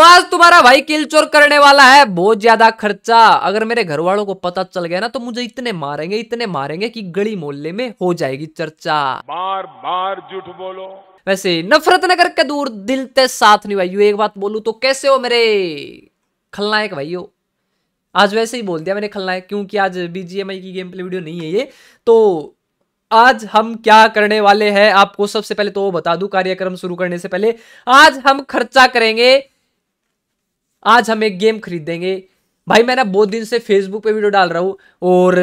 तो आज तुम्हारा भाई किल चोर करने वाला है बहुत ज्यादा खर्चा अगर मेरे घर वालों को पता चल गया ना तो मुझे इतने मारेंगे इतने मारेंगे कि गली मोहल्ले में हो जाएगी चर्चा बार बार झूठ बोलो वैसे नफरत न करके दूर दिल ते साथ भाई एक बात बोलू तो कैसे हो मेरे खलनायक हो आज वैसे ही बोल दिया मैंने खलनायक क्योंकि आज बीजीएमआई की गेम प्ले वीडियो नहीं है ये तो आज हम क्या करने वाले हैं आपको सबसे पहले तो बता दू कार्यक्रम शुरू करने से पहले आज हम खर्चा करेंगे आज हम एक गेम खरीदेंगे भाई मैं ना बहुत दिन से फेसबुक पे वीडियो डाल रहा हूँ और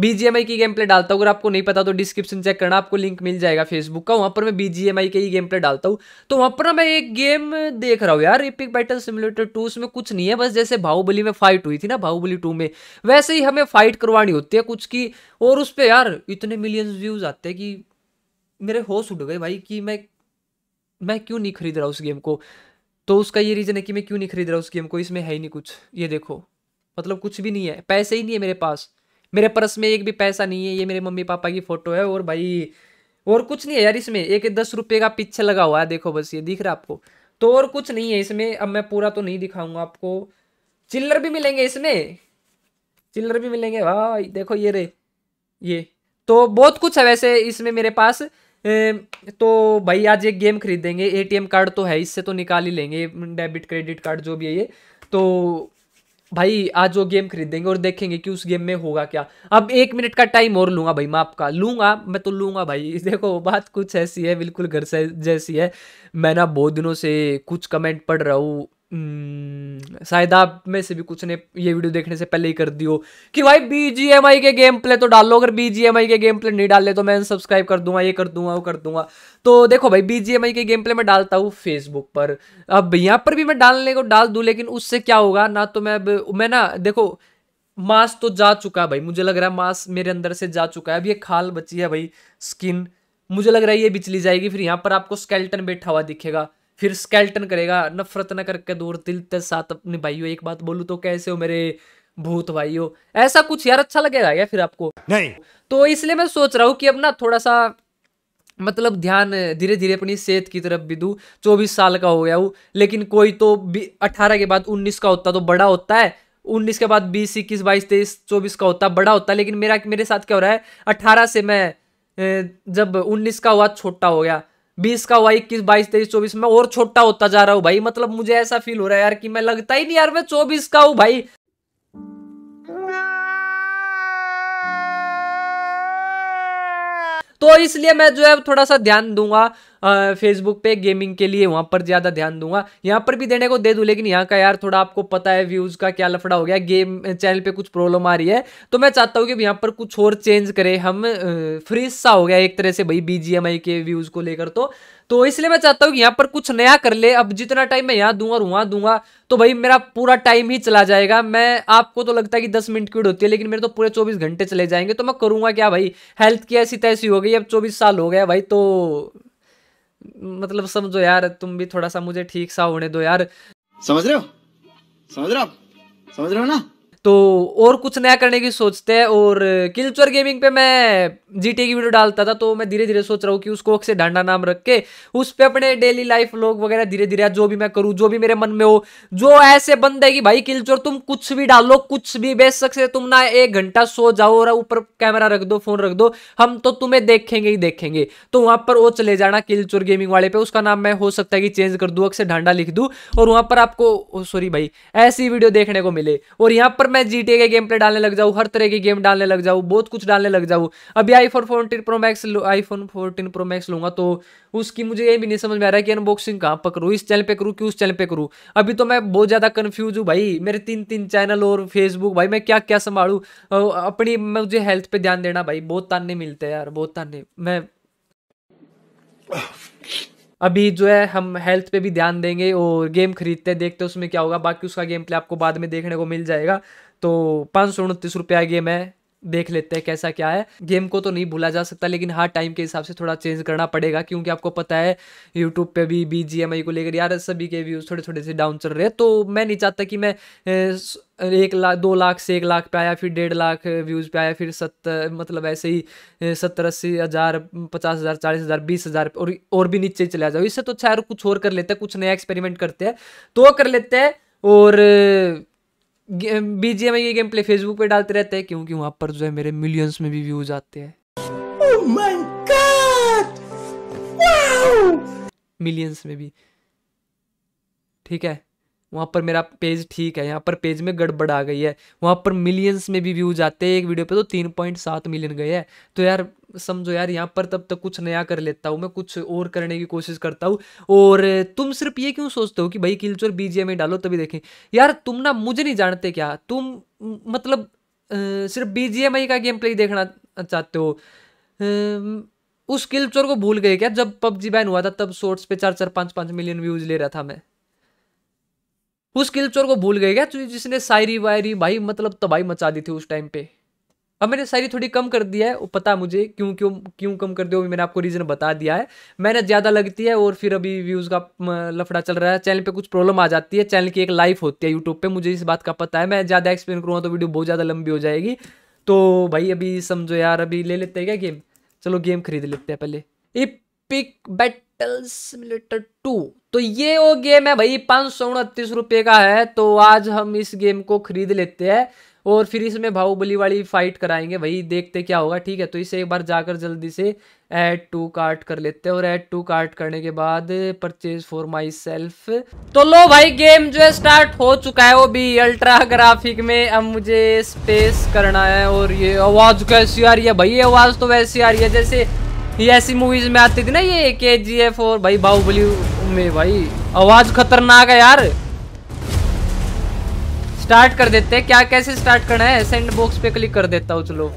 बीजीएमआई की गेम प्ले डालता हूँ अगर आपको नहीं पता तो डिस्क्रिप्शन चेक करना आपको लिंक मिल जाएगा फेसबुक का वहाँ पर मैं बीजीएमआई के ही गेम प्ले डालता हूँ तो वहाँ पर ना मैं एक गेम देख रहा हूँ यार एपिक बैटल सिमुलेटर टू उसमें कुछ नहीं है बस जैसे बाहुबली में फाइट हुई थी ना बाहुबली टू में वैसे ही हमें फाइट करवानी होती है कुछ की और उस पर यार इतने मिलियंस व्यूज आते हैं कि मेरे होश उठ गए भाई कि मैं मैं क्यों नहीं खरीद रहा उस गेम को तो उसका ये रीज़न है कि मैं क्यों नहीं खरीद रहा उस गेम को इसमें है ही नहीं कुछ ये देखो मतलब कुछ भी नहीं है पैसे ही नहीं है मेरे पास मेरे पर्स में एक भी पैसा नहीं है ये मेरे मम्मी पापा की फ़ोटो है और भाई और कुछ नहीं है यार इसमें एक दस रुपये का पीछे लगा हुआ है देखो बस ये दिख रहा है आपको तो और कुछ नहीं है इसमें अब मैं पूरा तो नहीं दिखाऊंगा आपको चिल्लर भी मिलेंगे इसमें चिल्लर भी मिलेंगे भाई देखो ये रे ये तो बहुत कुछ है वैसे इसमें मेरे पास तो भाई आज एक गेम खरीदेंगे एटीएम कार्ड तो है इससे तो निकाल ही लेंगे डेबिट क्रेडिट कार्ड जो भी है ये तो भाई आज वो गेम खरीदेंगे और देखेंगे कि उस गेम में होगा क्या अब एक मिनट का टाइम और लूंगा भाई मैं आपका लूंगा मैं तो लूंगा भाई देखो बात कुछ ऐसी है बिल्कुल घर से जैसी है मैं ना बहुत दिनों से कुछ कमेंट पढ़ रहा हूँ हम्म, शायद आप में से भी कुछ ने ये वीडियो देखने से पहले ही कर दियो कि भाई बीजीएमआई के गेम प्ले तो डाल लो अगर बीजीएमआई के गेम प्ले नहीं डाले तो मैं सब्सक्राइब कर दूंगा ये कर दूंगा वो कर दूंगा तो देखो भाई बीजीएमआई के गेम प्ले मैं डालता हूँ फेसबुक पर अब यहाँ पर भी मैं डालने को डाल दूँ लेकिन उससे क्या होगा ना तो मैं अब मैं ना देखो मास तो जा चुका है भाई मुझे लग रहा है मास मेरे अंदर से जा चुका है अब ये खाल बची है भाई स्किन मुझे लग रहा है ये बिचली जाएगी फिर यहाँ पर आपको स्केल्टन बैठा हुआ दिखेगा फिर स्केल्टन करेगा नफरत न करके दूर दिल ते साथ अपने भाइयों एक बात बोलूँ तो कैसे हो मेरे भूत भाई हो ऐसा कुछ यार अच्छा लगेगा या फिर आपको नहीं तो इसलिए मैं सोच रहा हूँ कि अब ना थोड़ा सा मतलब ध्यान धीरे धीरे अपनी सेहत की तरफ भी दूँ चौबीस साल का हो गया हूँ लेकिन कोई तो अठारह के बाद उन्नीस का होता तो बड़ा होता है उन्नीस के बाद बीस इक्कीस बाईस तेईस चौबीस का होता बड़ा होता लेकिन मेरा मेरे साथ क्या हो रहा है अट्ठारह से मैं जब उन्नीस का हुआ छोटा हो गया बीस का हुआ इक्कीस बाईस तेईस चौबीस में और छोटा होता जा रहा हूँ भाई मतलब मुझे ऐसा फील हो रहा है यार कि मैं लगता ही नहीं यार मैं चौबीस का हूँ भाई तो इसलिए मैं जो है थोड़ा सा ध्यान दूंगा फेसबुक पे गेमिंग के लिए वहाँ पर ज़्यादा ध्यान दूंगा यहाँ पर भी देने को दे दूँ लेकिन यहाँ का यार थोड़ा आपको पता है व्यूज़ का क्या लफड़ा हो गया गेम चैनल पे कुछ प्रॉब्लम आ रही है तो मैं चाहता हूँ कि यहाँ पर कुछ और चेंज करें हम फ्रीज सा हो गया एक तरह से भाई बी के व्यूज़ को लेकर तो तो इसलिए मैं चाहता हूँ कि यहाँ पर कुछ नया कर ले अब जितना टाइम मैं यहाँ दूंगा और वहाँ दूंगा तो भाई मेरा पूरा टाइम ही चला जाएगा मैं आपको तो लगता है कि दस मिनट की होती है लेकिन मेरे तो पूरे चौबीस घंटे चले जाएंगे तो मैं करूँगा क्या भाई हेल्थ की ऐसी तैसी हो गई अब चौबीस साल हो गया भाई तो मतलब समझो यार तुम भी थोड़ा सा मुझे ठीक सा होने दो यार समझ रहे हो समझ रहे हो समझ रहे हो ना तो और कुछ नया करने की सोचते हैं और किल्चर गेमिंग पे मैं जी की वीडियो डालता था तो मैं धीरे धीरे सोच रहा हूँ कि उसको से डांडा नाम रख के उस पर अपने डेली लाइफ लोग वगैरह धीरे धीरे जो भी मैं करूँ जो भी मेरे मन में हो जो ऐसे बंद है कि भाई किल्चर तुम कुछ भी डालो कुछ भी बेच सकते तुम ना एक घंटा सो जाओ और ऊपर कैमरा रख दो फोन रख दो हम तो तुम्हें देखेंगे ही देखेंगे तो वहाँ पर वो चले जाना किल्चर गेमिंग वाले पे उसका नाम मैं हो सकता है कि चेंज कर दू अक्से डांडा लिख दूँ और वहाँ पर आपको सॉरी भाई ऐसी वीडियो देखने को मिले और यहाँ पर मैं मैं जीटीए के गेम पे डालने लग जाऊँ हर तरह की गेम डालने लग जाऊँ बहुत कुछ डालने लग जाऊँ अभी iPhone fourteen pro max iPhone fourteen pro max लूँगा तो उसकी मुझे ये भी नहीं समझ में आ रहा है कि अनबॉक्सिंग कहाँ पर करूँ इस चैनल पर करूँ कि उस चैनल पर करूँ अभी तो मैं बहुत ज़्यादा कन्फ्यूज हूँ भाई मेरे तीन तीन चैनल और फेसबुक भाई मैं क्या क्या संभालूँ अपनी मुझे हेल्थ पर ध्यान देना भाई बहुत ताने मिलते हैं यार बहुत ताने मैं अभी जो है हम हेल्थ पे भी ध्यान देंगे और गेम खरीदते हैं देखते हैं उसमें क्या होगा बाकी उसका गेम प्ले आपको बाद में देखने को मिल जाएगा तो पाँच सौ उनतीस रुपया गेम है देख लेते हैं कैसा क्या है गेम को तो नहीं भूला जा सकता लेकिन हाँ टाइम के हिसाब से थोड़ा चेंज करना पड़ेगा क्योंकि आपको पता है यूट्यूब पे भी बी जी एम आई को लेकर यार सभी के व्यूज़ थोड़े थोड़े से डाउन चल रहे हैं तो मैं नहीं चाहता कि मैं एक लाख दो लाख से एक लाख पे आया फिर डेढ़ लाख व्यूज़ पे आया फिर सत्तर मतलब ऐसे ही सत्तर अस्सी हज़ार पचास हज़ार चालीस हज़ार बीस हज़ार और और भी नीचे चला जाओ इससे तो अच्छा यार कुछ और कर लेते हैं कुछ नया एक्सपेरिमेंट करते हैं तो कर लेते हैं और बीजीएम ये गेम प्ले फेसबुक पे डालते रहते हैं क्योंकि वहां पर जो है मेरे मिलियंस में भी व्यूज आते हैं मिलियंस oh में भी ठीक है वहाँ पर मेरा पेज ठीक है यहाँ पर पेज में गड़बड़ आ गई है वहाँ पर मिलियंस में भी व्यूज आते हैं एक वीडियो पे तो तीन पॉइंट सात मिलियन गए हैं तो यार समझो यार यहाँ पर तब तक कुछ नया कर लेता हूँ मैं कुछ और करने की कोशिश करता हूँ और तुम सिर्फ ये क्यों सोचते हो कि भाई किलचोर बीजे में डालो तभी देखें यार तुम ना मुझे नहीं जानते क्या तुम मतलब आ, सिर्फ बीजीएमआई का गेम प्ले देखना चाहते हो उस किलचोर को भूल गए क्या जब पबजी बैन हुआ था तब शॉर्ट्स पे चार चार पाँच पाँच मिलियन व्यूज ले रहा था मैं उस किलचोर को भूल गए क्या जिसने सायरी वायरी भाई मतलब तबाही मचा दी थी उस टाइम पे अब मैंने सायरी थोड़ी कम कर दी है वो पता मुझे क्यों क्यों क्यों कम कर दिया मैंने आपको रीज़न बता दिया है मेहनत ज़्यादा लगती है और फिर अभी व्यूज़ का लफड़ा चल रहा है चैनल पे कुछ प्रॉब्लम आ जाती है चैनल की एक लाइफ होती है यूट्यूब पे मुझे इस बात का पता है मैं ज़्यादा एक्सप्लेन करूँगा तो वीडियो बहुत ज़्यादा लंबी हो जाएगी तो भाई अभी समझो यार अभी ले लेते हैं क्या गेम चलो गेम खरीद लेते हैं पहले epic battle simulator two तो ये वो गेम है भाई पाँच सौ उनतीस रुपये का है तो आज हम इस गेम को खरीद लेते हैं और फिर इसमें बाहुबली वाली फाइट कराएंगे भाई देखते क्या होगा ठीक है तो इसे एक बार जाकर जल्दी से एड टू कार्ट कर लेते हैं और एड टू कार्ट करने के बाद परचेज फॉर माई सेल्फ तो लो भाई गेम जो है स्टार्ट हो चुका है वो भी अल्ट्रा ग्राफिक में अब मुझे स्पेस करना है और ये आवाज कैसी आ रही है भाई आवाज तो वैसी आ रही है जैसे ये ऐसी मूवीज में आती थी ना ये के जी एफ और भाई बाहुबली में भाई आवाज खतरनाक है यार स्टार्ट कर देते हैं क्या कैसे स्टार्ट करना है सेंड बॉक्स पे क्लिक कर देता हूँ चलो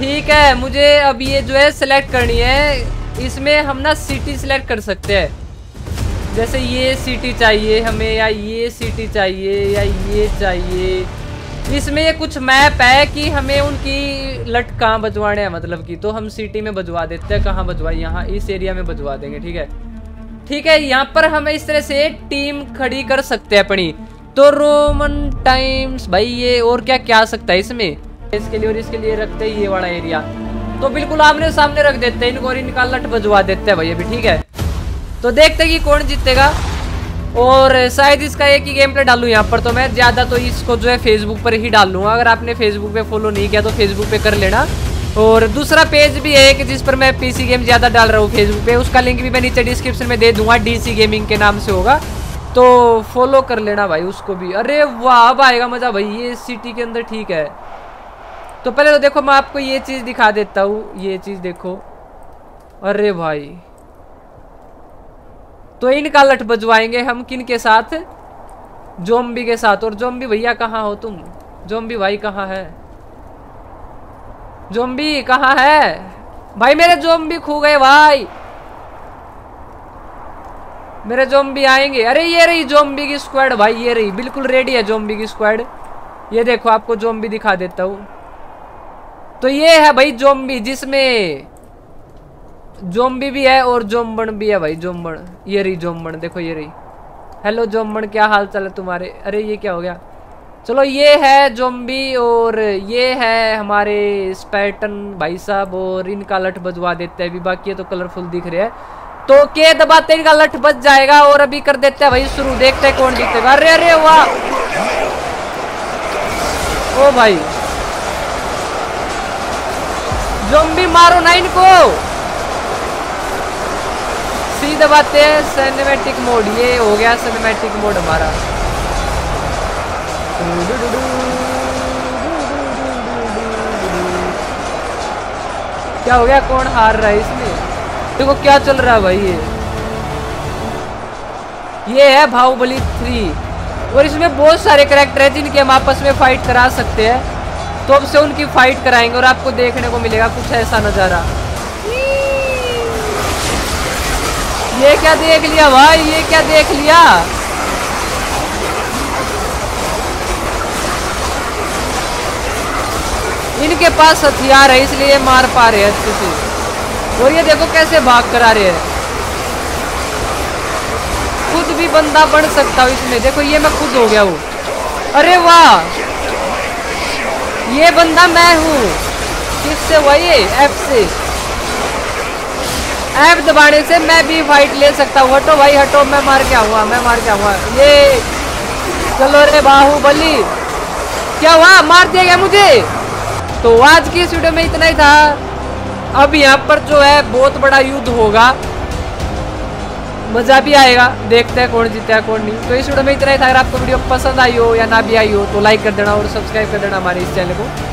ठीक है मुझे अब ये जो है सिलेक्ट करनी है इसमें हम ना सिटी सिलेक्ट कर सकते हैं जैसे ये सिटी चाहिए हमें या ये सिटी चाहिए या ये चाहिए इसमें कुछ मैप है कि हमें उनकी लट कहाँ बजवाने हैं मतलब कि तो हम सिटी में बजवा देते हैं कहाँ बजवा यहाँ इस एरिया में बजवा देंगे ठीक है ठीक है यहाँ पर हम इस तरह से टीम खड़ी कर सकते हैं अपनी तो रोमन टाइम्स भाई ये और क्या क्या आ सकता है इसमें इसके लिए और इसके लिए रखते हैं ये वाला एरिया तो बिल्कुल आमने सामने रख देते हैं इनको और इनका लट बजवा देते हैं भाई अभी ठीक है तो देखते कि कौन जीतेगा और शायद इसका एक ही गेम प्ले डालूँ यहाँ पर तो मैं ज़्यादा तो इसको जो है फेसबुक पर ही डाल लूँगा अगर आपने फेसबुक पे फॉलो नहीं किया तो फेसबुक पे कर लेना और दूसरा पेज भी है कि जिस पर मैं पीसी गेम ज़्यादा डाल रहा हूँ फेसबुक पे उसका लिंक भी मैं नीचे डिस्क्रिप्शन में दे दूंगा डीसी गेमिंग के नाम से होगा तो फॉलो कर लेना भाई उसको भी अरे वाह अब आएगा मज़ा भाई ये सिटी के अंदर ठीक है तो पहले तो देखो मैं आपको ये चीज़ दिखा देता हूँ ये चीज़ देखो अरे भाई तो इनका लठ बजवाएंगे हम किन के साथ जोम्बी के साथ और जोम्बी भैया कहाँ हो तुम जोम्बी भाई कहाँ है जोम्बी कहाँ है भाई मेरे जोम्बी खो गए भाई मेरे जोम्बी आएंगे अरे ये रही जोम्बी की स्क्वाड भाई ये रही बिल्कुल रेडी है जोम्बी की स्क्वाड ये देखो आपको जोम्बी दिखा देता हूँ तो ये है भाई जोम्बी जिसमें जोम्बी भी है और जोम्बण भी है भाई जोम्बण ये रही जोम्बण देखो ये रही हेलो जोम्बण क्या हाल चाल है तुम्हारे अरे ये क्या हो गया चलो ये है जोम्बी और ये है हमारे स्पैटन भाई साहब और इनका लठ बजवा देते हैं अभी बाकी है तो कलरफुल दिख रहे हैं तो के दबाते इनका लठ बज जाएगा और अभी कर देते हैं भाई शुरू देखते हैं कौन जीतेगा अरे अरे वाह ओ भाई जोम्बी मारो ना इनको दबाते हैं सिनेमैटिक मोड ये हो गया सिनेमैटिक मोड हमारा क्या हो गया कौन हार रहा है इसमें देखो क्या चल रहा है भाई ये ये है बाहुबली थ्री और इसमें बहुत सारे करेक्टर हैं जिनके हम आपस में फाइट करा सकते हैं तो अब से उनकी फाइट कराएंगे और आपको देखने को मिलेगा कुछ ऐसा नज़ारा ये क्या देख लिया भाई ये क्या देख लिया इनके पास हथियार है इसलिए मार पा रहे हैं अच्छे से और ये देखो कैसे भाग करा रहे हैं खुद भी बंदा बन सकता हूँ इसमें देखो ये मैं खुद हो गया हूँ अरे वाह ये बंदा मैं हूँ किससे वही एफ से ऐप दबाने से मैं भी फाइट ले सकता हूँ हटो भाई हटो मैं मार क्या हुआ मैं मार क्या हुआ ये चलो रे बाहुबली क्या हुआ मार दिया गया मुझे तो आज की इस वीडियो में इतना ही था अब यहाँ पर जो है बहुत बड़ा युद्ध होगा मज़ा भी आएगा देखते हैं कौन जीता है कौन नहीं तो इस वीडियो में इतना ही था अगर आपको वीडियो पसंद आई हो या ना भी आई हो तो लाइक कर देना और सब्सक्राइब कर देना हमारे इस चैनल को